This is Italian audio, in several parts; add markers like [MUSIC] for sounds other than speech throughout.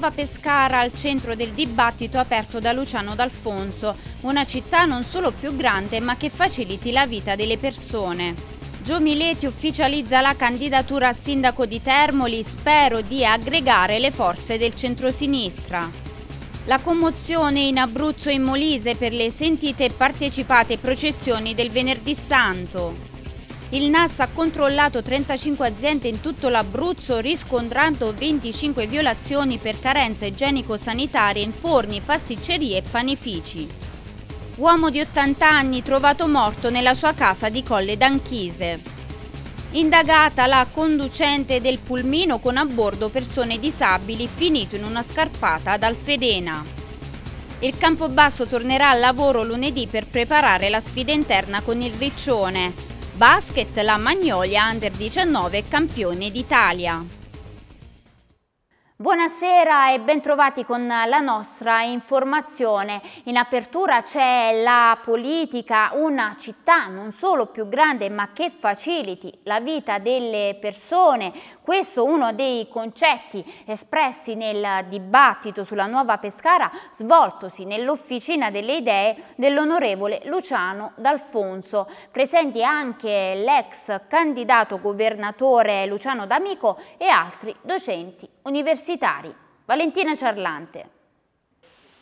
Nuova Pescara al centro del dibattito aperto da Luciano D'Alfonso, una città non solo più grande ma che faciliti la vita delle persone. Gio Mileti ufficializza la candidatura a sindaco di Termoli, spero di aggregare le forze del centrosinistra. La commozione in Abruzzo e in Molise per le sentite e partecipate processioni del Venerdì Santo. Il NAS ha controllato 35 aziende in tutto l'Abruzzo riscontrando 25 violazioni per carenze igienico-sanitarie in forni, pasticcerie e panifici. Uomo di 80 anni trovato morto nella sua casa di Colle d'Anchise. Indagata la conducente del pulmino con a bordo persone disabili finito in una scarpata ad Alfedena. Il Campobasso tornerà al lavoro lunedì per preparare la sfida interna con il Riccione. Basket La Magnolia Under 19 campione d'Italia. Buonasera e bentrovati con la nostra informazione. In apertura c'è la politica, una città non solo più grande ma che faciliti la vita delle persone. Questo è uno dei concetti espressi nel dibattito sulla nuova Pescara svoltosi nell'Officina delle Idee dell'onorevole Luciano D'Alfonso. Presenti anche l'ex candidato governatore Luciano D'Amico e altri docenti universitari universitari. Valentina Ciarlante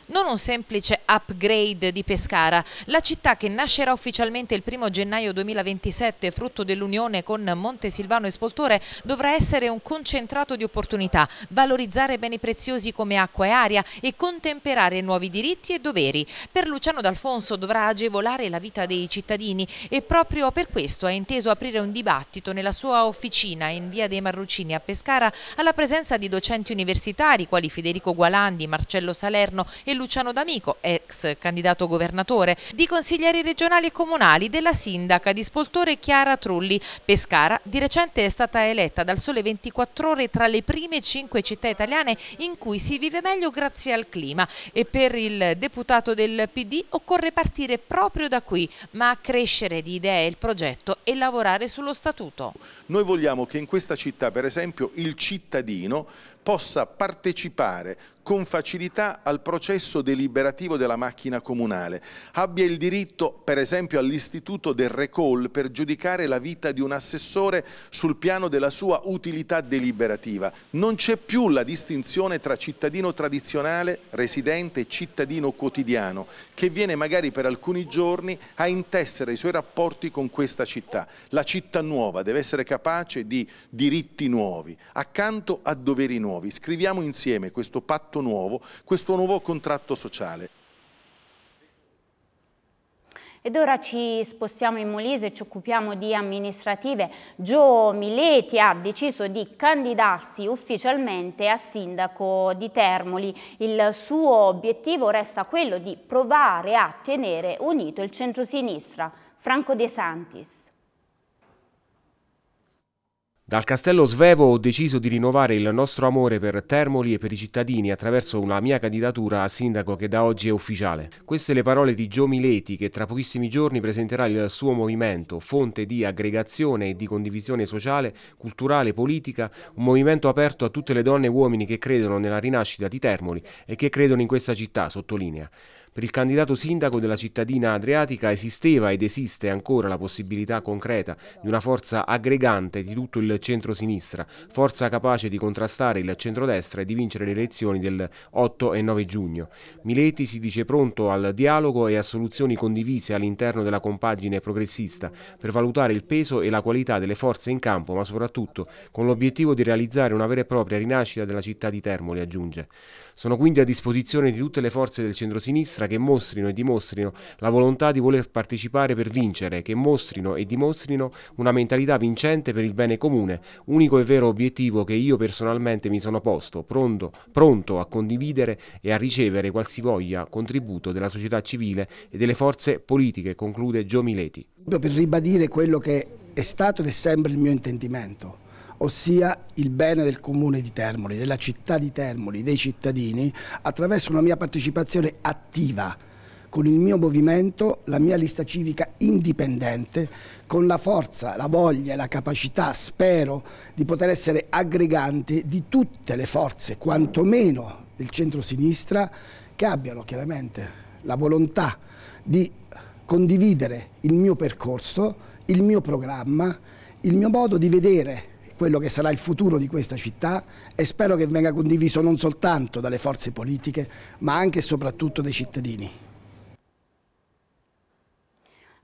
non un semplice upgrade di Pescara. La città che nascerà ufficialmente il 1 gennaio 2027, frutto dell'unione con Montesilvano e Spoltore, dovrà essere un concentrato di opportunità, valorizzare beni preziosi come acqua e aria e contemperare nuovi diritti e doveri. Per Luciano D'Alfonso dovrà agevolare la vita dei cittadini e proprio per questo ha inteso aprire un dibattito nella sua officina in via dei Marrucini a Pescara alla presenza di docenti universitari quali Federico Gualandi, Marcello Salerno e Luciano D'Amico, ex candidato governatore, di consiglieri regionali e comunali, della sindaca di Spoltore Chiara Trulli. Pescara di recente è stata eletta dal Sole 24 Ore tra le prime cinque città italiane in cui si vive meglio grazie al clima e per il deputato del PD occorre partire proprio da qui, ma crescere di idee il progetto e lavorare sullo statuto. Noi vogliamo che in questa città, per esempio, il cittadino possa partecipare con facilità al processo deliberativo della macchina comunale, abbia il diritto per esempio all'istituto del recall per giudicare la vita di un assessore sul piano della sua utilità deliberativa. Non c'è più la distinzione tra cittadino tradizionale, residente e cittadino quotidiano, che viene magari per alcuni giorni a intessere i suoi rapporti con questa città. La città nuova deve essere capace di diritti nuovi, accanto a doveri nuovi. Scriviamo insieme questo patto contratto nuovo, questo nuovo contratto sociale. Ed ora ci spostiamo in Molise e ci occupiamo di amministrative. Gio Mileti ha deciso di candidarsi ufficialmente a sindaco di Termoli. Il suo obiettivo resta quello di provare a tenere unito il centro-sinistra. Franco De Santis. Dal Castello Svevo ho deciso di rinnovare il nostro amore per Termoli e per i cittadini attraverso una mia candidatura a sindaco che da oggi è ufficiale. Queste le parole di Gio Mileti che tra pochissimi giorni presenterà il suo movimento, fonte di aggregazione e di condivisione sociale, culturale, politica, un movimento aperto a tutte le donne e uomini che credono nella rinascita di Termoli e che credono in questa città, sottolinea. Per il candidato sindaco della cittadina adriatica esisteva ed esiste ancora la possibilità concreta di una forza aggregante di tutto il centro-sinistra, forza capace di contrastare il centrodestra e di vincere le elezioni del 8 e 9 giugno. Mileti si dice pronto al dialogo e a soluzioni condivise all'interno della compagine progressista per valutare il peso e la qualità delle forze in campo, ma soprattutto con l'obiettivo di realizzare una vera e propria rinascita della città di Termoli, aggiunge. Sono quindi a disposizione di tutte le forze del centrosinistra che mostrino e dimostrino la volontà di voler partecipare per vincere, che mostrino e dimostrino una mentalità vincente per il bene comune, unico e vero obiettivo che io personalmente mi sono posto, pronto, pronto a condividere e a ricevere qualsivoglia contributo della società civile e delle forze politiche, conclude Gio Mileti. Per ribadire quello che è stato ed è sempre il mio intendimento ossia il bene del comune di Termoli, della città di Termoli, dei cittadini, attraverso una mia partecipazione attiva con il mio movimento, la mia lista civica indipendente, con la forza, la voglia, la capacità, spero, di poter essere aggregante di tutte le forze, quantomeno del centro-sinistra, che abbiano chiaramente la volontà di condividere il mio percorso, il mio programma, il mio modo di vedere quello che sarà il futuro di questa città e spero che venga condiviso non soltanto dalle forze politiche ma anche e soprattutto dai cittadini.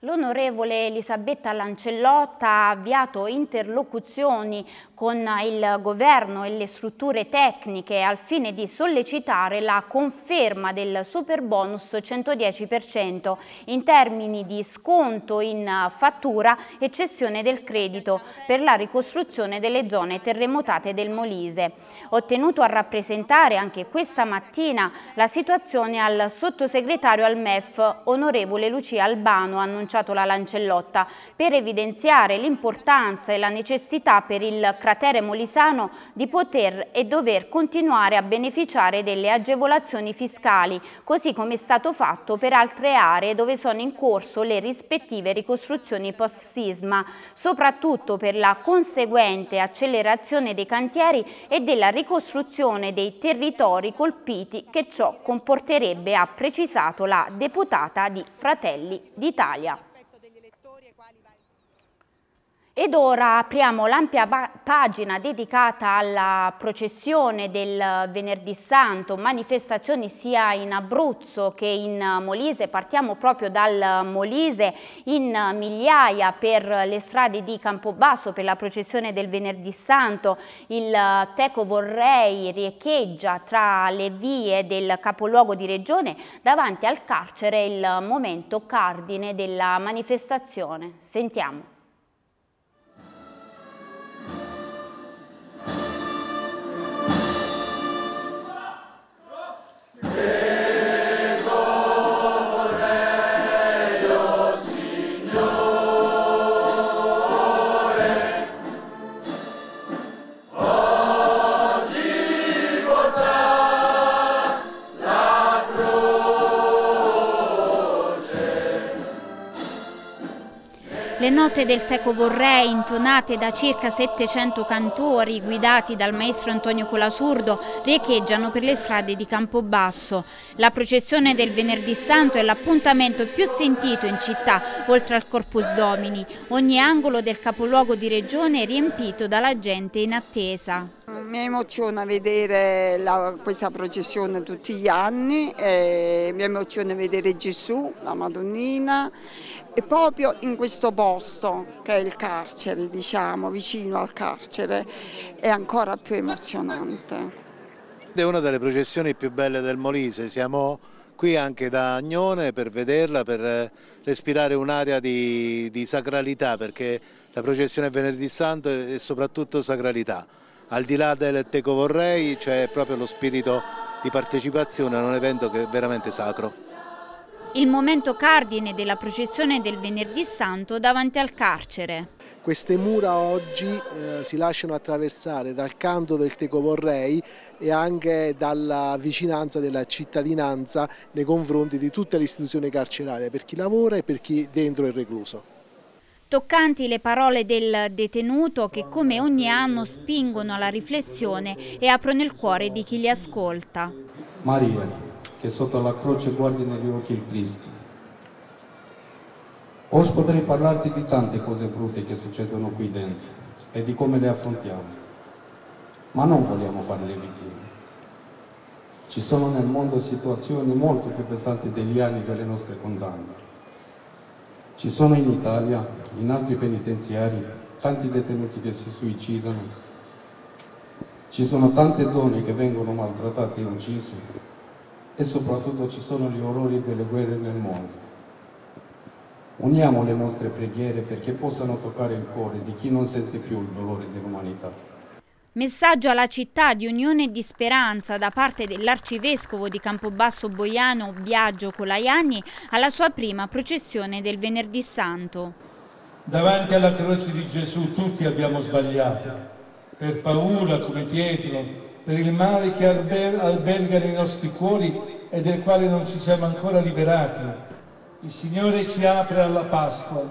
L'onorevole Elisabetta Lancellotta ha avviato interlocuzioni con il governo e le strutture tecniche al fine di sollecitare la conferma del superbonus 110% in termini di sconto in fattura e cessione del credito per la ricostruzione delle zone terremotate del Molise. Ho tenuto a rappresentare anche questa mattina la situazione al sottosegretario al MEF, onorevole Lucia Albano, annunciato lanciato la Lancellotta per evidenziare l'importanza e la necessità per il cratere molisano di poter e dover continuare a beneficiare delle agevolazioni fiscali, così come è stato fatto per altre aree dove sono in corso le rispettive ricostruzioni post-sisma, soprattutto per la conseguente accelerazione dei cantieri e della ricostruzione dei territori colpiti che ciò comporterebbe, ha precisato la deputata di Fratelli d'Italia. Ed ora apriamo l'ampia pagina dedicata alla processione del Venerdì Santo, manifestazioni sia in Abruzzo che in Molise. Partiamo proprio dal Molise in migliaia per le strade di Campobasso per la processione del Venerdì Santo. Il Teco Vorrei riecheggia tra le vie del capoluogo di regione davanti al carcere il momento cardine della manifestazione. Sentiamo. note del Teco Vorrei, intonate da circa 700 cantori guidati dal maestro Antonio Colasurdo, riecheggiano per le strade di Campobasso. La processione del Venerdì Santo è l'appuntamento più sentito in città, oltre al Corpus Domini. Ogni angolo del capoluogo di regione è riempito dalla gente in attesa mi emoziona vedere la, questa processione tutti gli anni, eh, mi emoziona vedere Gesù, la Madonnina, e proprio in questo posto che è il carcere, diciamo, vicino al carcere, è ancora più emozionante. È una delle processioni più belle del Molise, siamo qui anche da Agnone per vederla, per eh, respirare un'area di, di sacralità, perché la processione Venerdì Santo è soprattutto sacralità al di là del teco vorrei c'è proprio lo spirito di partecipazione a un evento che è veramente sacro. Il momento cardine della processione del venerdì santo davanti al carcere. Queste mura oggi eh, si lasciano attraversare dal canto del Teco Vorrei e anche dalla vicinanza della cittadinanza nei confronti di tutte le istituzioni carcerarie, per chi lavora e per chi dentro è recluso. Toccanti le parole del detenuto che come ogni anno spingono alla riflessione e aprono il cuore di chi li ascolta. Maria, che sotto la croce guardi negli occhi il Cristo. Oggi potrei parlarti di tante cose brutte che succedono qui dentro e di come le affrontiamo, ma non vogliamo farle vittime. Ci sono nel mondo situazioni molto più pesanti degli anni delle nostre condanne ci sono in Italia, in altri penitenziari, tanti detenuti che si suicidano, ci sono tante donne che vengono maltrattate e uccise e soprattutto ci sono gli orrori delle guerre nel mondo. Uniamo le nostre preghiere perché possano toccare il cuore di chi non sente più il dolore dell'umanità. Messaggio alla città di unione e di speranza da parte dell'arcivescovo di Campobasso Boiano Biagio Colaiani alla sua prima processione del venerdì santo. Davanti alla croce di Gesù tutti abbiamo sbagliato, per paura come Pietro, per il male che alber alberga nei nostri cuori e del quale non ci siamo ancora liberati. Il Signore ci apre alla Pasqua,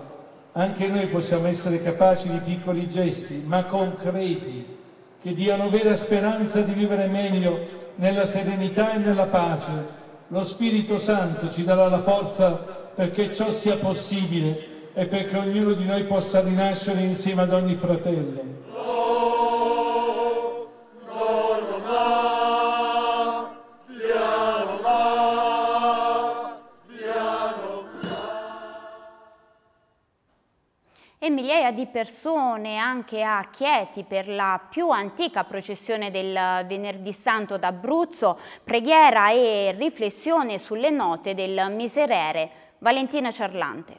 anche noi possiamo essere capaci di piccoli gesti, ma concreti che diano vera speranza di vivere meglio nella serenità e nella pace. Lo Spirito Santo ci darà la forza perché ciò sia possibile e perché ognuno di noi possa rinascere insieme ad ogni fratello. e migliaia di persone anche a Chieti per la più antica processione del eh, Venerdì Santo d'Abruzzo, preghiera e riflessione sulle note del miserere. Valentina Ciarlante.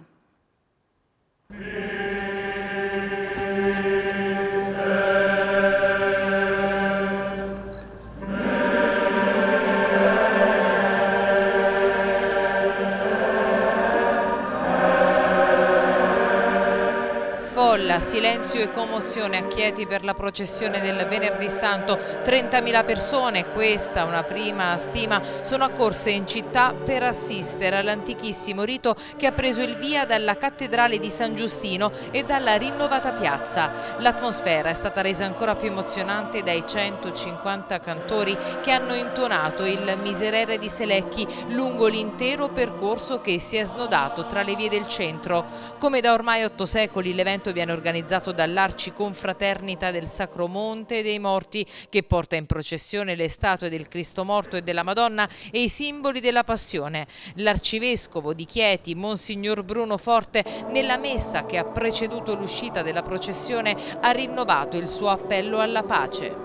silenzio e commozione a Chieti per la processione del Venerdì Santo. 30.000 persone, questa una prima stima, sono accorse in città per assistere all'antichissimo rito che ha preso il via dalla Cattedrale di San Giustino e dalla rinnovata piazza. L'atmosfera è stata resa ancora più emozionante dai 150 cantori che hanno intonato il Miserere di Selecchi lungo l'intero percorso che si è snodato tra le vie del centro. Come da ormai otto secoli l'evento viene organizzato organizzato dall'Arciconfraternita del Sacro Monte dei Morti che porta in processione le statue del Cristo Morto e della Madonna e i simboli della Passione. L'Arcivescovo di Chieti, Monsignor Bruno Forte, nella messa che ha preceduto l'uscita della processione ha rinnovato il suo appello alla pace.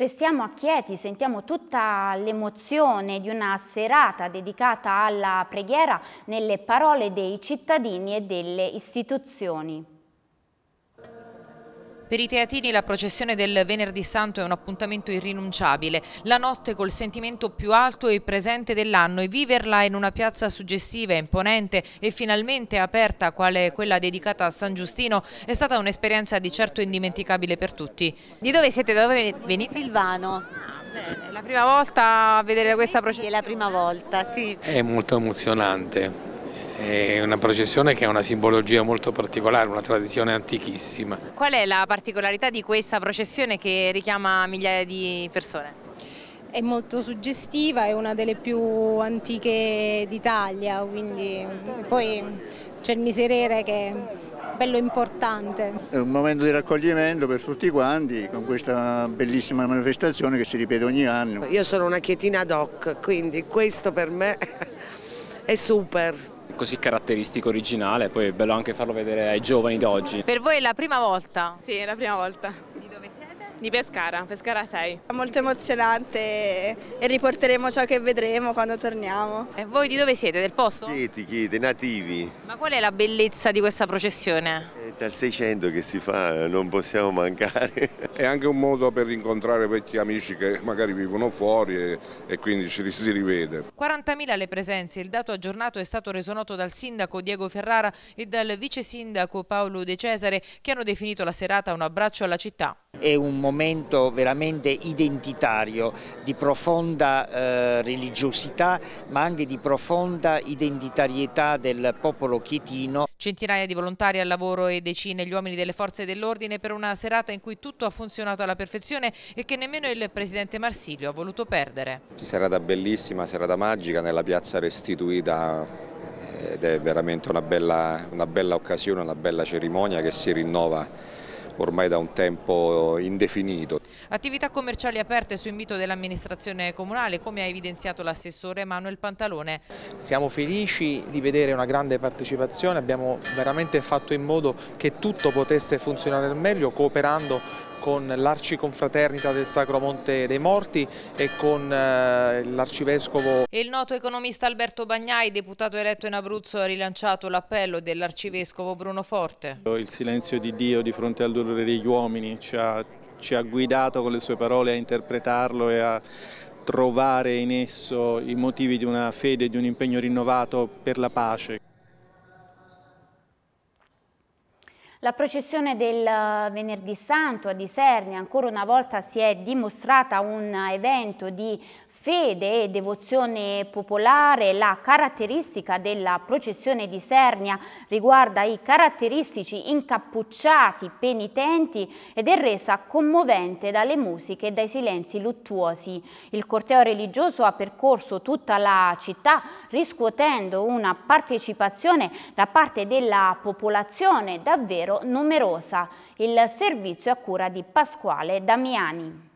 Restiamo a Chieti, sentiamo tutta l'emozione di una serata dedicata alla preghiera nelle parole dei cittadini e delle istituzioni. Per i teatini la processione del Venerdì Santo è un appuntamento irrinunciabile, la notte col sentimento più alto e presente dell'anno e viverla in una piazza suggestiva, imponente e finalmente aperta quale quella dedicata a San Giustino è stata un'esperienza di certo indimenticabile per tutti. Di dove siete? Da dove venite? Silvano. Ah, è la prima volta a vedere eh questa processione? è la prima volta, sì. È molto emozionante, è una processione che ha una simbologia molto particolare, una tradizione antichissima. Qual è la particolarità di questa processione che richiama migliaia di persone? È molto suggestiva, è una delle più antiche d'Italia, quindi poi c'è il miserere che è bello importante. È un momento di raccoglimento per tutti quanti con questa bellissima manifestazione che si ripete ogni anno. Io sono una chietina doc, quindi questo per me [LAUGHS] è super così caratteristico, originale, poi è bello anche farlo vedere ai giovani d'oggi. Per voi è la prima volta? Sì, è la prima volta. Di dove siete? Di Pescara, Pescara 6. È molto emozionante e riporteremo ciò che vedremo quando torniamo. E voi di dove siete? Del posto? Chieti, chieti, nativi. Ma qual è la bellezza di questa processione? dal 600 che si fa, non possiamo mancare. [LAUGHS] È anche un modo per incontrare vecchi amici che magari vivono fuori e, e quindi ci si rivede. 40.000 le presenze, il dato aggiornato è stato reso noto dal sindaco Diego Ferrara e dal vice sindaco Paolo De Cesare che hanno definito la serata un abbraccio alla città. È un momento veramente identitario, di profonda eh, religiosità ma anche di profonda identitarietà del popolo chietino. Centinaia di volontari al lavoro e decine gli uomini delle forze dell'ordine per una serata in cui tutto ha funzionato alla perfezione e che nemmeno il presidente Marsilio ha voluto perdere. Serata bellissima, serata magica nella piazza restituita eh, ed è veramente una bella, una bella occasione, una bella cerimonia che si rinnova ormai da un tempo indefinito. Attività commerciali aperte su invito dell'amministrazione comunale, come ha evidenziato l'assessore Emanuel Pantalone. Siamo felici di vedere una grande partecipazione, abbiamo veramente fatto in modo che tutto potesse funzionare al meglio cooperando con l'Arciconfraternita del Sacro Monte dei Morti e con eh, l'Arcivescovo. Il noto economista Alberto Bagnai, deputato eletto in Abruzzo, ha rilanciato l'appello dell'Arcivescovo Bruno Forte. Il silenzio di Dio di fronte al dolore degli uomini ci ha, ci ha guidato con le sue parole a interpretarlo e a trovare in esso i motivi di una fede di un impegno rinnovato per la pace. La processione del eh, venerdì santo a Disernia ancora una volta si è dimostrata un evento di Fede e devozione popolare, la caratteristica della processione di Sernia riguarda i caratteristici incappucciati penitenti ed è resa commovente dalle musiche e dai silenzi luttuosi. Il corteo religioso ha percorso tutta la città riscuotendo una partecipazione da parte della popolazione davvero numerosa. Il servizio a cura di Pasquale Damiani.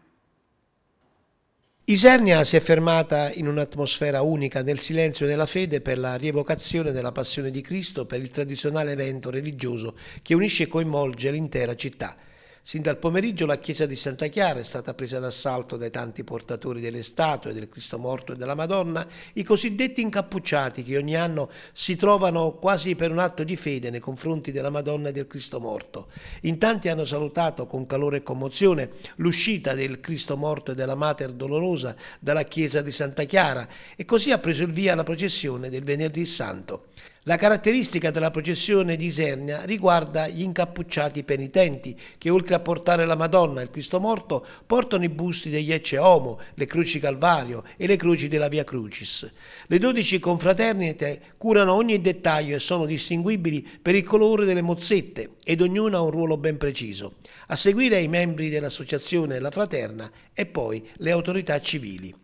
Isernia si è fermata in un'atmosfera unica del silenzio della fede per la rievocazione della passione di Cristo per il tradizionale evento religioso che unisce e coinvolge l'intera città. Sin dal pomeriggio la chiesa di Santa Chiara è stata presa d'assalto dai tanti portatori delle statue del Cristo morto e della Madonna, i cosiddetti incappucciati che ogni anno si trovano quasi per un atto di fede nei confronti della Madonna e del Cristo morto. In tanti hanno salutato con calore e commozione l'uscita del Cristo morto e della Mater Dolorosa dalla chiesa di Santa Chiara e così ha preso il via la processione del venerdì santo. La caratteristica della processione di Isernia riguarda gli incappucciati penitenti che oltre a portare la Madonna e il Cristo morto portano i busti degli Ecce Homo, le croci Calvario e le croci della Via Crucis. Le dodici confraternite curano ogni dettaglio e sono distinguibili per il colore delle mozzette ed ognuna ha un ruolo ben preciso. A seguire i membri dell'associazione La Fraterna e poi le autorità civili.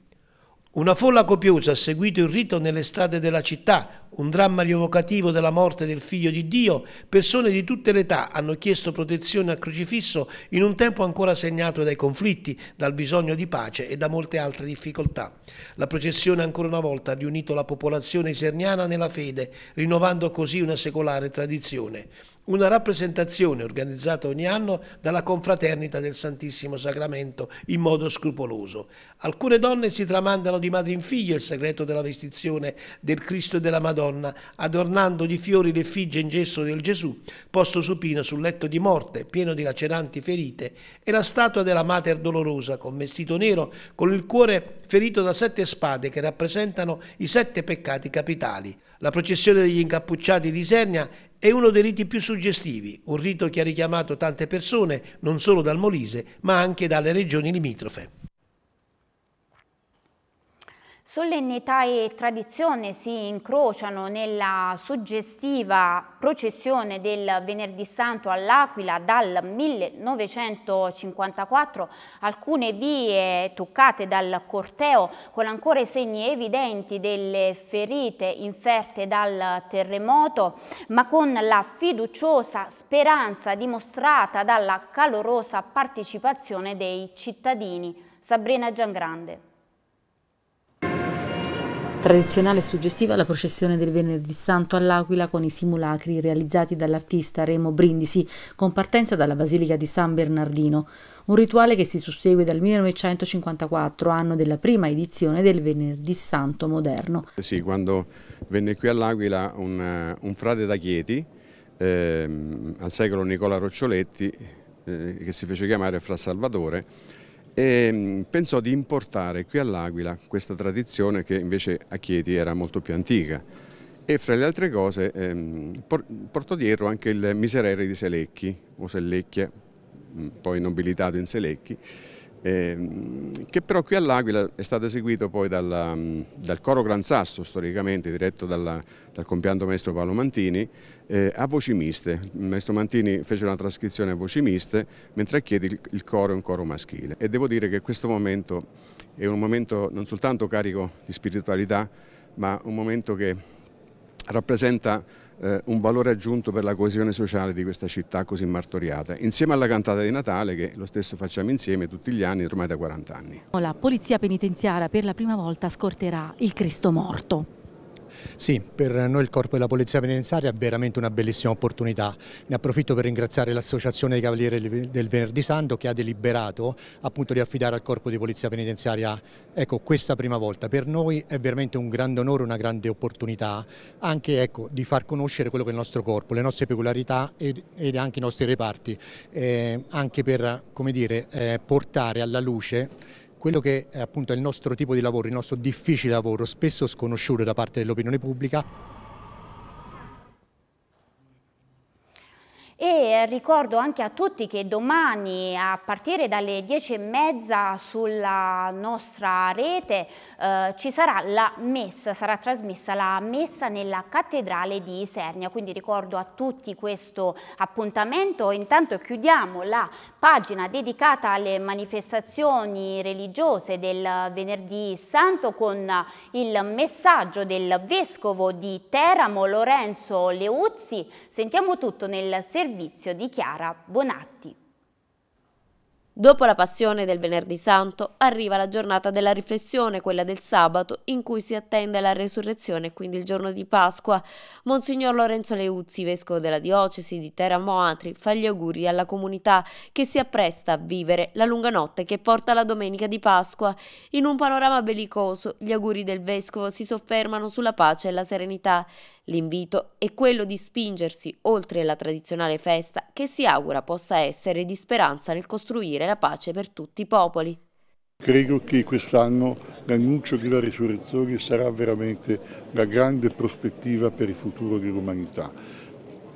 Una folla copiosa ha seguito il rito nelle strade della città, un dramma rievocativo della morte del figlio di Dio. Persone di tutte le età hanno chiesto protezione al crocifisso in un tempo ancora segnato dai conflitti, dal bisogno di pace e da molte altre difficoltà. La processione ancora una volta ha riunito la popolazione iserniana nella fede, rinnovando così una secolare tradizione. Una rappresentazione organizzata ogni anno dalla confraternita del Santissimo Sacramento in modo scrupoloso. Alcune donne si tramandano di madre in figlia il segreto della vestizione del Cristo e della Madonna, adornando di fiori l'effigie in gesso del Gesù, posto supino sul letto di morte, pieno di laceranti ferite, e la statua della Mater Dolorosa, con vestito nero, con il cuore ferito da sette spade che rappresentano i sette peccati capitali. La processione degli incappucciati di Isernia è uno dei riti più suggestivi, un rito che ha richiamato tante persone, non solo dal Molise, ma anche dalle regioni limitrofe. Solennità e tradizione si incrociano nella suggestiva processione del Venerdì Santo all'Aquila dal 1954, alcune vie toccate dal corteo con ancora segni evidenti delle ferite inferte dal terremoto, ma con la fiduciosa speranza dimostrata dalla calorosa partecipazione dei cittadini. Sabrina Giangrande. Tradizionale e suggestiva la processione del Venerdì Santo all'Aquila con i simulacri realizzati dall'artista Remo Brindisi con partenza dalla Basilica di San Bernardino, un rituale che si sussegue dal 1954, anno della prima edizione del Venerdì Santo moderno. Sì, quando venne qui all'Aquila un, eh, un, frate da Chieti, eh, al secolo Nicola Roccioletti, eh, che si fece chiamare Fra Salvatore, e ehm, pensò di importare qui all'Aquila questa tradizione che invece a Chieti era molto più antica e fra le altre cose ehm, portò dietro anche il miserere di Selecchi o Sellecchia, mm, poi nobilitato in Selecchi, eh, che però qui all'Aquila è stato eseguito poi dalla, mm, dal coro Gran Sasso storicamente diretto dalla, dal compianto maestro Paolo Mantini eh, a voci miste, il maestro Mantini fece una trascrizione a voci miste mentre a Chiedi il, il coro è un coro maschile e devo dire che questo momento è un momento non soltanto carico di spiritualità ma un momento che rappresenta eh, un valore aggiunto per la coesione sociale di questa città così martoriata, insieme alla cantata di Natale che lo stesso facciamo insieme tutti gli anni ormai da 40 anni. La polizia penitenziaria per la prima volta scorterà il Cristo morto. Sì, per noi il Corpo della Polizia Penitenziaria è veramente una bellissima opportunità. Ne approfitto per ringraziare l'Associazione dei Cavalieri del Venerdì Santo che ha deliberato appunto di affidare al Corpo di Polizia Penitenziaria ecco, questa prima volta. Per noi è veramente un grande onore, una grande opportunità anche ecco, di far conoscere quello che è il nostro corpo, le nostre peculiarità ed, anche i nostri reparti, eh, anche per come dire, eh, portare alla luce quello che è appunto il nostro tipo di lavoro, il nostro difficile lavoro, spesso sconosciuto da parte dell'opinione pubblica. e ricordo anche a tutti che domani a partire dalle e mezza sulla nostra rete eh, ci sarà la messa, sarà trasmessa la messa nella cattedrale di Isernia, quindi ricordo a tutti questo appuntamento. Intanto chiudiamo la pagina dedicata alle manifestazioni religiose del venerdì santo con il messaggio del Vescovo di Teramo Lorenzo Leuzzi. Sentiamo tutto nel servizio servizio di Chiara Bonatti. Dopo la passione del venerdì santo arriva la giornata della riflessione, quella del sabato, in cui si attende la resurrezione, quindi il giorno di Pasqua. Monsignor Lorenzo Leuzzi, vescovo della diocesi di Teramoatri, fa gli auguri alla comunità che si appresta a vivere la lunga notte che porta la domenica di Pasqua. In un panorama bellicoso, gli auguri del vescovo si soffermano sulla pace e la serenità L'invito è quello di spingersi oltre la tradizionale festa che si augura possa essere di speranza nel costruire la pace per tutti i popoli. Credo che quest'anno l'annuncio della risurrezione sarà veramente la grande prospettiva per il futuro dell'umanità.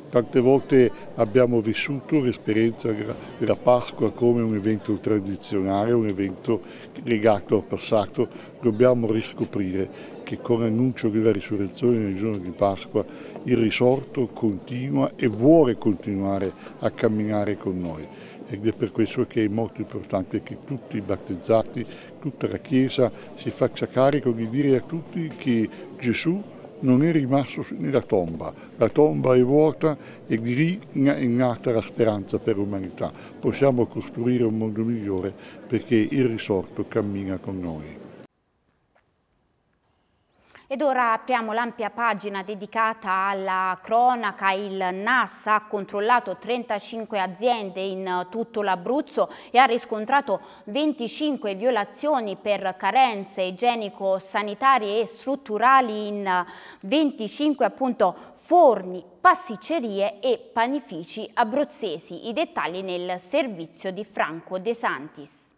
Tante volte abbiamo vissuto l'esperienza della Pasqua come un evento tradizionale, un evento legato al passato, dobbiamo riscoprire che con l'annuncio della risurrezione nel giorno di Pasqua il risorto continua e vuole continuare a camminare con noi. Ed è per questo che è molto importante che tutti i battezzati, tutta la Chiesa si faccia carico di dire a tutti che Gesù non è rimasto nella tomba, la tomba è vuota e di lì è nata la speranza per l'umanità. Possiamo costruire un mondo migliore perché il risorto cammina con noi. Ed ora apriamo l'ampia pagina dedicata alla cronaca. Il NAS ha controllato 35 aziende in tutto l'Abruzzo e ha riscontrato 25 violazioni per carenze igienico-sanitarie e strutturali in 25 appunto forni, pasticcerie e panifici abruzzesi. I dettagli nel servizio di Franco De Santis.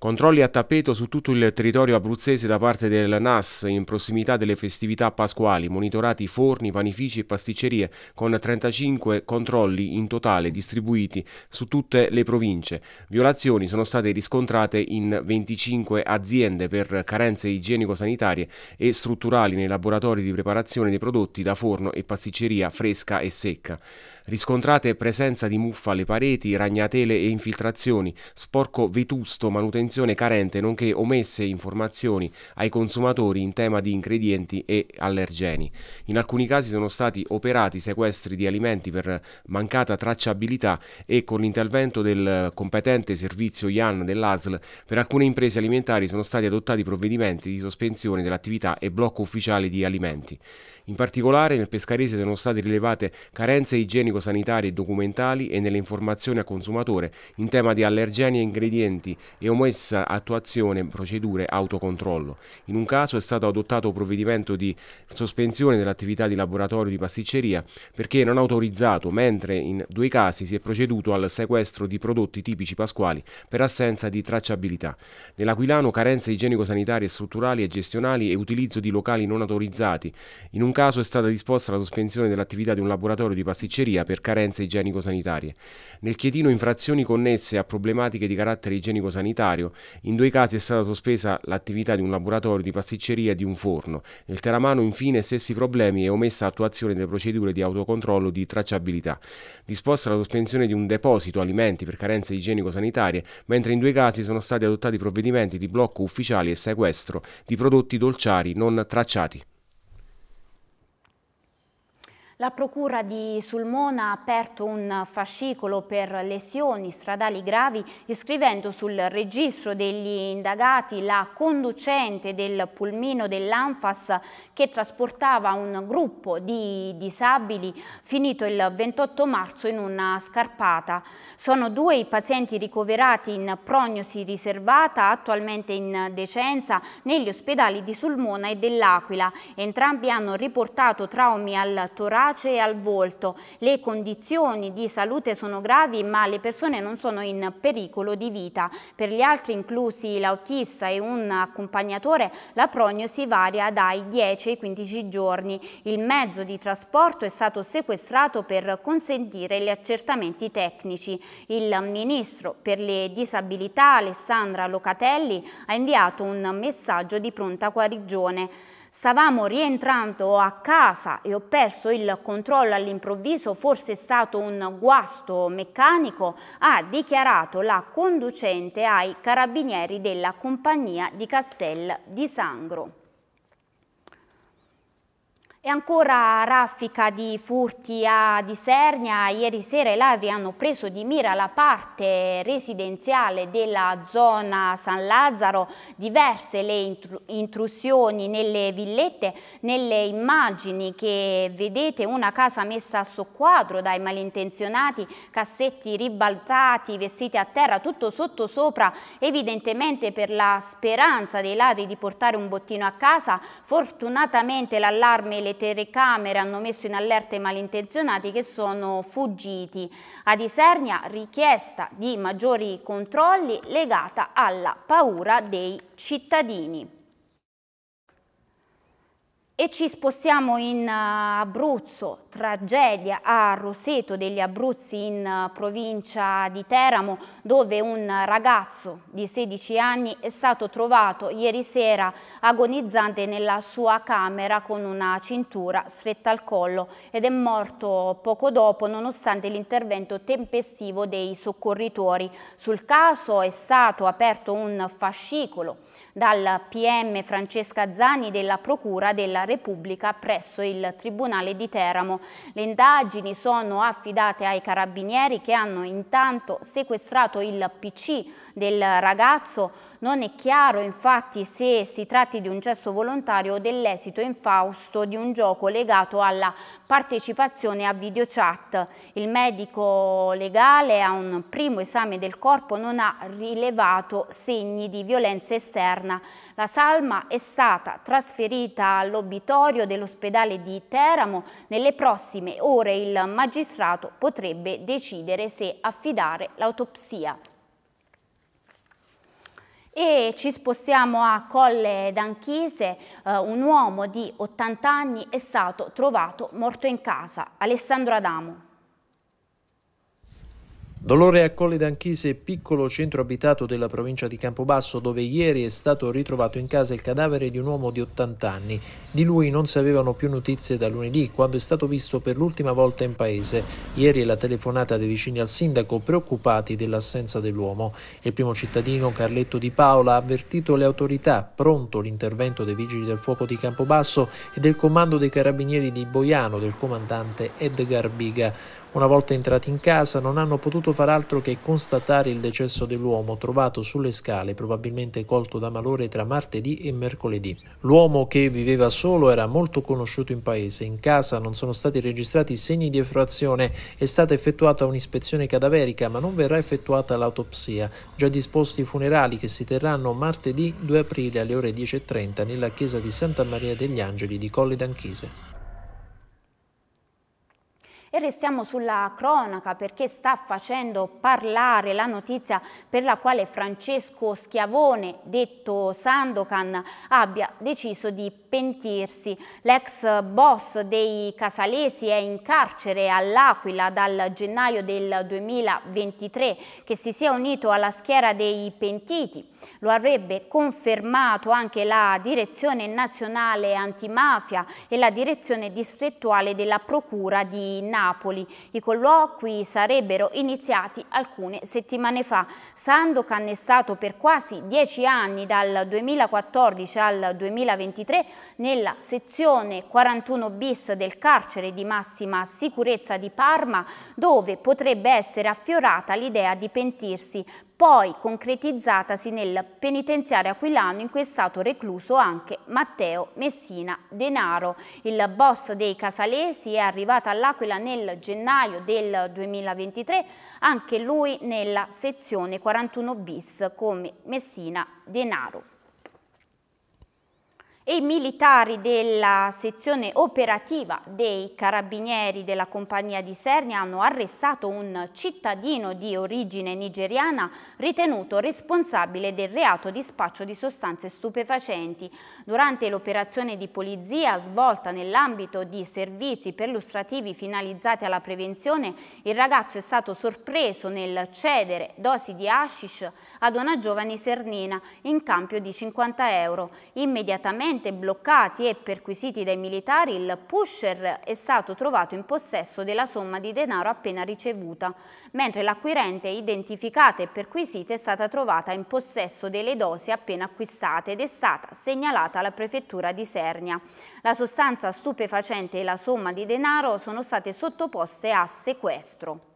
Controlli a tappeto su tutto il territorio abruzzese da parte del NAS in prossimità delle festività pasquali, monitorati forni, panifici e pasticcerie con 35 controlli in totale distribuiti su tutte le province. Violazioni sono state riscontrate in 25 aziende per carenze igienico-sanitarie e strutturali nei laboratori di preparazione dei prodotti da forno e pasticceria fresca e secca. Riscontrate presenza di muffa alle pareti, ragnatele e infiltrazioni, sporco vetusto manutenzione un'attenzione carente nonché omesse informazioni ai consumatori in tema di ingredienti e allergeni. In alcuni casi sono stati operati sequestri di alimenti per mancata tracciabilità e con l'intervento del competente servizio IAN dell'ASL per alcune imprese alimentari sono stati adottati provvedimenti di sospensione dell'attività e blocco ufficiale di alimenti. In particolare nel Pescarese sono state rilevate carenze igienico-sanitarie e documentali e nelle informazioni al consumatore in tema di allergeni e ingredienti e omesse messa attuazione procedure autocontrollo. In un caso è stato adottato provvedimento di sospensione dell'attività di laboratorio di pasticceria perché non autorizzato, mentre in due casi si è proceduto al sequestro di prodotti tipici pasquali per assenza di tracciabilità. Nell'Aquilano carenze igienico-sanitarie strutturali e gestionali e utilizzo di locali non autorizzati. In un caso è stata disposta la sospensione dell'attività di un laboratorio di pasticceria per carenze igienico-sanitarie. Nel Chietino infrazioni connesse a problematiche di carattere igienico-sanitario in due casi è stata sospesa l'attività di un laboratorio di pasticceria e di un forno. Nel Teramano infine stessi problemi e omessa attuazione delle procedure di autocontrollo di tracciabilità. Disposta la sospensione di un deposito alimenti per carenze igienico-sanitarie, mentre in due casi sono stati adottati provvedimenti di blocco ufficiali e sequestro di prodotti dolciari non tracciati. La Procura di Sulmona ha aperto un fascicolo per lesioni stradali gravi iscrivendo sul registro degli indagati la conducente del pulmino dell'Anfas che trasportava un gruppo di disabili finito il 28 marzo in una scarpata. Sono due i pazienti ricoverati in prognosi riservata attualmente in decenza negli ospedali di Sulmona e dell'Aquila. Entrambi hanno riportato traumi al torace caracee e al volto. Le condizioni di salute sono gravi ma le persone non sono in pericolo di vita. Per gli altri inclusi l'autista e un accompagnatore la prognosi varia dai 10 ai 15 giorni. Il mezzo di trasporto è stato sequestrato per consentire gli accertamenti tecnici. Il ministro per le disabilità Alessandra Locatelli ha inviato un messaggio di pronta guarigione. Stavamo rientrando a casa e ho perso il controllo all'improvviso, forse è stato un guasto meccanico, ha dichiarato la conducente ai carabinieri della compagnia di Castel di Sangro. E ancora raffica di furti a Disernia, ieri sera i ladri hanno preso di mira la parte residenziale della zona San Lazzaro, diverse le intrusioni nelle villette, nelle immagini che vedete una casa messa a soqquadro dai malintenzionati, cassetti ribaltati, vestiti a terra, tutto sotto sopra, evidentemente per la speranza dei ladri di portare un bottino a casa, fortunatamente l'allarme elettrico telecamere hanno messo in allerta i malintenzionati che sono fuggiti. Ad Isernia richiesta di maggiori controlli legata alla paura dei cittadini e ci spostiamo in eh, Abruzzo, tragedia a Roseto degli Abruzzi in eh, provincia di Teramo, dove un ragazzo di 16 anni è stato trovato ieri sera agonizzante nella sua camera con una cintura stretta al collo ed è morto poco dopo nonostante l'intervento tempestivo dei soccorritori. Sul caso è stato aperto un fascicolo dal PM Francesca Zani della Procura della Repubblica presso il Tribunale di Teramo. Le indagini sono affidate ai carabinieri che hanno intanto sequestrato il PC del ragazzo. Non è chiaro infatti se si tratti di un gesto volontario o dell'esito infausto di un gioco legato alla partecipazione a videochat. Il medico legale a un primo esame del corpo non ha rilevato segni di violenza esterna. La salma è stata trasferita all'OB all'auditorio dell'ospedale di Teramo. Nelle prossime ore il magistrato potrebbe decidere se affidare l'autopsia. E ci spostiamo a Colle d'Anchise, eh, un uomo di 80 anni è stato trovato morto in casa, Alessandro Adamo. Dolore a Colle d'Anchise, piccolo centro abitato della provincia di Campobasso, dove ieri è stato ritrovato in casa il cadavere di un uomo di 80 anni. Di lui non si avevano più notizie da lunedì, quando è stato visto per l'ultima volta in paese. Ieri la telefonata dei vicini al sindaco, preoccupati dell'assenza dell'uomo. Il primo cittadino, Carletto Di Paola, ha avvertito le autorità, pronto l'intervento dei vigili del fuoco di Campobasso e del comando dei carabinieri di Boiano, del comandante Edgar Biga. Una volta entrati in casa non hanno potuto far altro che constatare il decesso dell'uomo trovato sulle scale, probabilmente colto da malore tra martedì e mercoledì. L'uomo che viveva solo era molto conosciuto in paese, in casa non sono stati registrati segni di effrazione, è stata effettuata un'ispezione cadaverica ma non verrà effettuata l'autopsia. Già disposti i funerali che si terranno martedì 2 aprile alle ore 10.30 nella chiesa di Santa Maria degli Angeli di Colle d'Anchise. E restiamo sulla cronaca perché sta facendo parlare la notizia per la quale Francesco Schiavone, detto Sandokan, abbia deciso di pentirsi. L'ex boss dei Casalesi è in carcere all'Aquila dal gennaio del 2023 che si sia unito alla schiera dei pentiti. Lo avrebbe confermato anche la Direzione Nazionale Antimafia e la Direzione Distrettuale della Procura di Napoli. Napoli. I colloqui sarebbero iniziati alcune settimane fa. Sandokan è stato per quasi dieci anni, dal 2014 al 2023, nella sezione 41 bis del carcere di massima sicurezza di Parma, dove potrebbe essere affiorata l'idea di pentirsi poi concretizzatasi nel penitenziario aquilano in cui è stato recluso anche Matteo Messina Denaro. Il boss dei Casalesi è arrivato all'Aquila nel gennaio del 2023, anche lui nella sezione 41 bis come Messina Denaro e militari della sezione operativa dei carabinieri della compagnia di Sernia hanno arrestato un cittadino di origine nigeriana ritenuto responsabile del reato di spaccio di sostanze stupefacenti. Durante l'operazione di polizia svolta nell'ambito di servizi perlustrativi finalizzati alla prevenzione, il ragazzo è stato sorpreso nel cedere dosi di hashish ad una giovane sernina in cambio di 50 euro. Immediatamente parzialmente bloccati e perquisiti dai militari, il pusher è stato trovato in possesso della somma di denaro appena ricevuta, mentre l'acquirente identificata e perquisita è stata trovata in possesso delle dosi appena acquistate ed è stata segnalata alla prefettura di Sernia. La sostanza stupefacente e la somma di denaro sono state sottoposte a sequestro.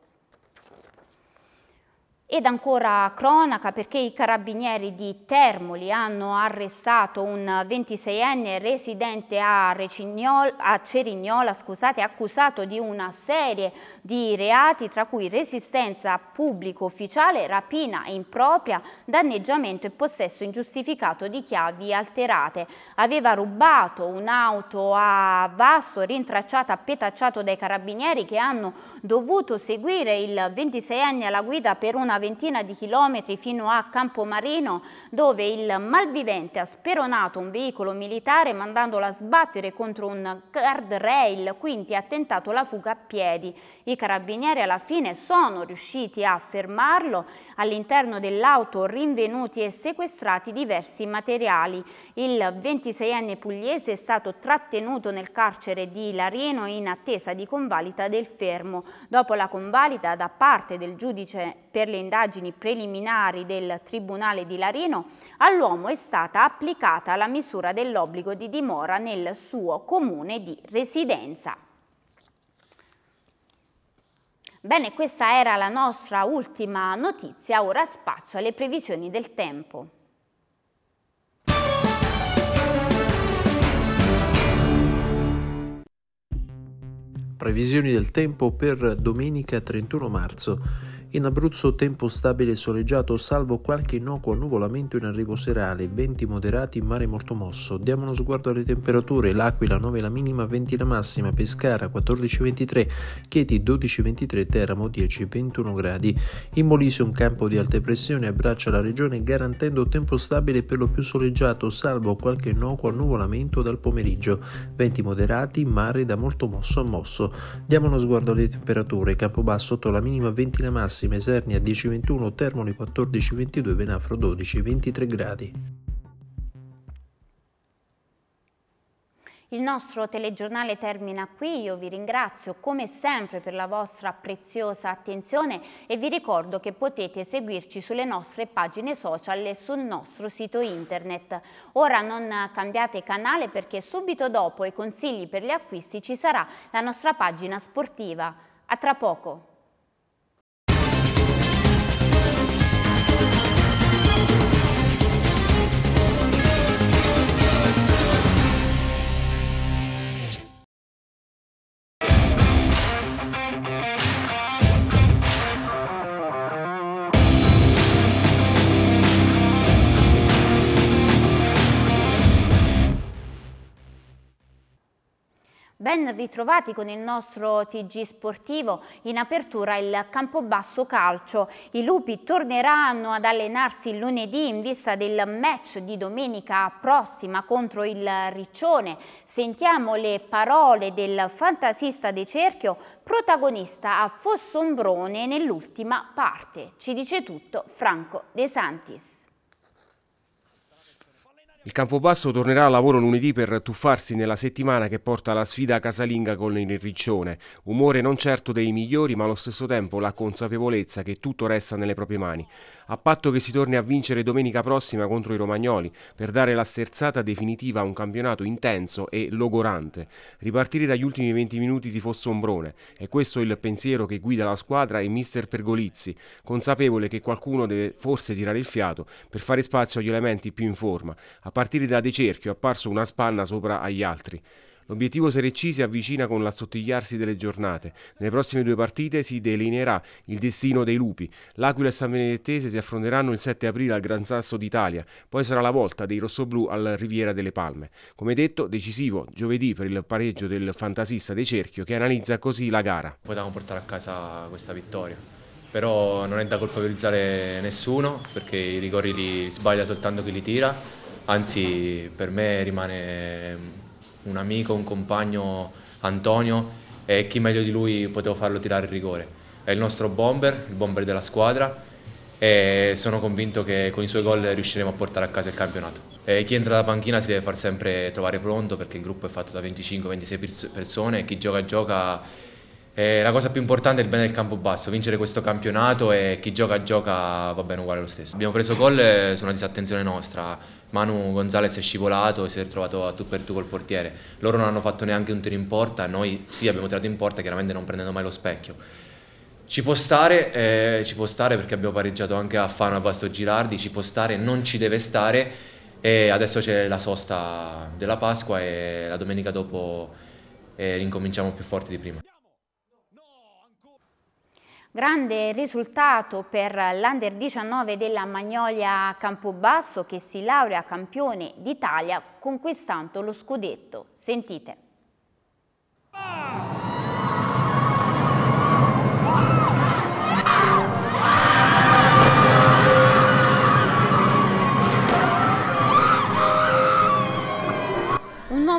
Ed ancora cronaca perché i carabinieri di Termoli hanno arrestato un 26enne residente a, Recignol, a Cerignola scusate, accusato di una serie di reati tra cui resistenza a pubblico ufficiale, rapina impropria, danneggiamento e possesso ingiustificato di chiavi alterate. Aveva rubato un'auto a Vasto rintracciata, petacciato dai carabinieri che hanno dovuto seguire il 26enne alla guida per una ventina di chilometri fino a Campomarino dove il malvivente ha speronato un veicolo militare mandandolo a sbattere contro un guardrail, quindi ha tentato la fuga a piedi. I carabinieri alla fine sono riusciti a fermarlo, all'interno dell'auto rinvenuti e sequestrati diversi materiali. Il 26enne pugliese è stato trattenuto nel carcere di Lareno in attesa di convalida del fermo. Dopo la convalida da parte del giudice per le indagini indagini preliminari del Tribunale di Larino, all'uomo è stata applicata la misura dell'obbligo di dimora nel suo comune di residenza. Bene, questa era la nostra ultima notizia, ora spazio alle previsioni del tempo. Previsioni del tempo per domenica 31 marzo. In Abruzzo tempo stabile e soleggiato, salvo qualche innocuo annuvolamento in arrivo serale, venti moderati, mare molto mosso. Diamo uno sguardo alle temperature, l'Aquila 9 la minima, 20 la massima, Pescara 14-23, Chieti 12-23, Teramo 10-21 gradi. In Molise un campo di alte pressioni abbraccia la regione garantendo tempo stabile per lo più soleggiato, salvo qualche innocuo annuvolamento dal pomeriggio, venti moderati, mare da molto mosso a mosso. Diamo uno sguardo alle temperature, basso 8 la minima, 20 la massima, massime Sernia 10,21, Termoli 14,22, Venafro 12-23 gradi. Il nostro telegiornale termina qui, io vi ringrazio come sempre per la vostra preziosa attenzione e vi ricordo che potete seguirci sulle nostre pagine social e sul nostro sito internet. Ora non cambiate canale perché subito dopo i consigli per gli acquisti ci sarà la nostra pagina sportiva. A tra poco! ben ritrovati con il nostro TG sportivo. In apertura il Campobasso Calcio. I lupi torneranno ad allenarsi lunedì in vista del match di domenica prossima contro il Riccione. Sentiamo le parole del fantasista De Cerchio, protagonista a Fossombrone nell'ultima parte. Ci dice tutto Franco De Santis. Il Campobasso tornerà a lavoro lunedì per tuffarsi nella settimana che porta la sfida casalinga con il Riccione. Umore non certo dei migliori, ma allo stesso tempo la consapevolezza che tutto resta nelle proprie mani. A patto che si torni a vincere domenica prossima contro i Romagnoli, per dare la sterzata definitiva a un campionato intenso e logorante. Ripartire dagli ultimi 20 minuti di Fossombrone. È questo il pensiero che guida la squadra e mister Pergolizzi, consapevole che qualcuno deve forse tirare il fiato per fare spazio agli elementi più in forma. A a partire da De Cerchio è apparso una spanna sopra agli altri. L'obiettivo Serie C si avvicina con l'assottigliarsi delle giornate. Nelle prossime due partite si delineerà il destino dei lupi. L'Aquila e San Benedettese si affronteranno il 7 aprile al Gran Sasso d'Italia, poi sarà la volta dei rossoblù al Riviera delle Palme. Come detto, decisivo giovedì per il pareggio del fantasista De Cerchio che analizza così la gara. Potevamo portare a casa questa vittoria. Però non è da colpabilizzare nessuno perché i ricordi li sbaglia soltanto chi li tira anzi per me rimane un amico, un compagno Antonio e chi meglio di lui poteva farlo tirare il rigore. È il nostro bomber, il bomber della squadra e sono convinto che con i suoi gol riusciremo a portare a casa il campionato. E chi entra da panchina si deve far sempre trovare pronto perché il gruppo è fatto da 25-26 persone e chi gioca gioca eh, la cosa più importante è il bene del campo basso, vincere questo campionato e chi gioca gioca va bene uguale lo stesso. Abbiamo preso gol eh, su una disattenzione nostra, Manu Gonzalez è scivolato e si è ritrovato a tu per tu col portiere. Loro non hanno fatto neanche un tiro in porta, noi sì abbiamo tirato in porta, chiaramente non prendendo mai lo specchio. Ci può stare, eh, ci può stare perché abbiamo pareggiato anche a Fano a Basto Girardi, ci può stare, non ci deve stare e adesso c'è la sosta della Pasqua e la domenica dopo eh, rincominciamo più forti di prima. Grande risultato per l'Under 19 della Magnolia Campobasso che si laurea campione d'Italia conquistando lo scudetto. Sentite.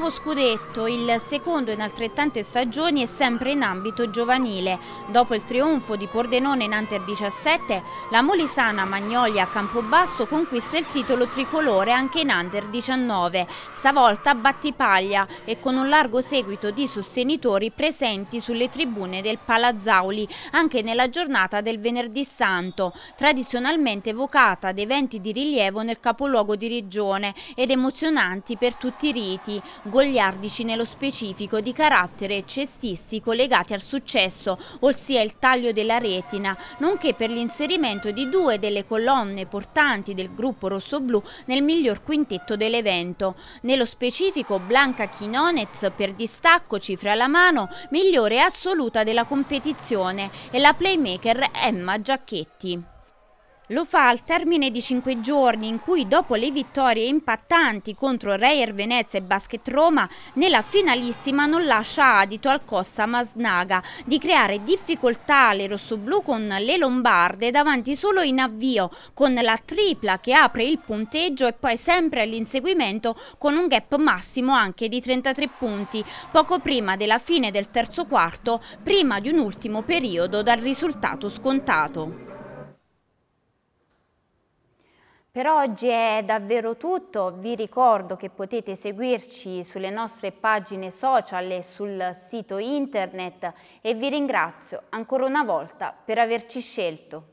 nuovo scudetto, il secondo in altrettante stagioni e sempre in ambito giovanile. Dopo il trionfo di Pordenone in Under 17, la Molisana Magnolia a Campobasso conquista il titolo tricolore anche in Under 19, stavolta a Battipaglia e con un largo seguito di sostenitori presenti sulle tribune del Palazzauli, anche nella giornata del venerdì santo, tradizionalmente evocata ad eventi di rilievo nel capoluogo di regione ed emozionanti per tutti i riti goliardici nello specifico di carattere cestistico legati al successo, ossia il taglio della retina, nonché per l'inserimento di due delle colonne portanti del gruppo rossoblù nel miglior quintetto dell'evento. Nello specifico Blanca Chinonez per distacco cifre alla mano migliore assoluta della competizione e la playmaker Emma Giacchetti. Lo fa al termine di cinque giorni in cui, dopo le vittorie impattanti contro Reyer Venezia e Basket Roma, nella finalissima non lascia adito al Costa Masnaga di creare difficoltà alle rossoblù con le Lombarde davanti solo in avvio, con la tripla che apre il punteggio e poi sempre all'inseguimento con un gap massimo anche di 33 punti, poco prima della fine del terzo quarto, prima di un ultimo periodo dal risultato scontato. Per oggi è davvero tutto, vi ricordo che potete seguirci sulle nostre pagine social e sul sito internet e vi ringrazio ancora una volta per averci scelto.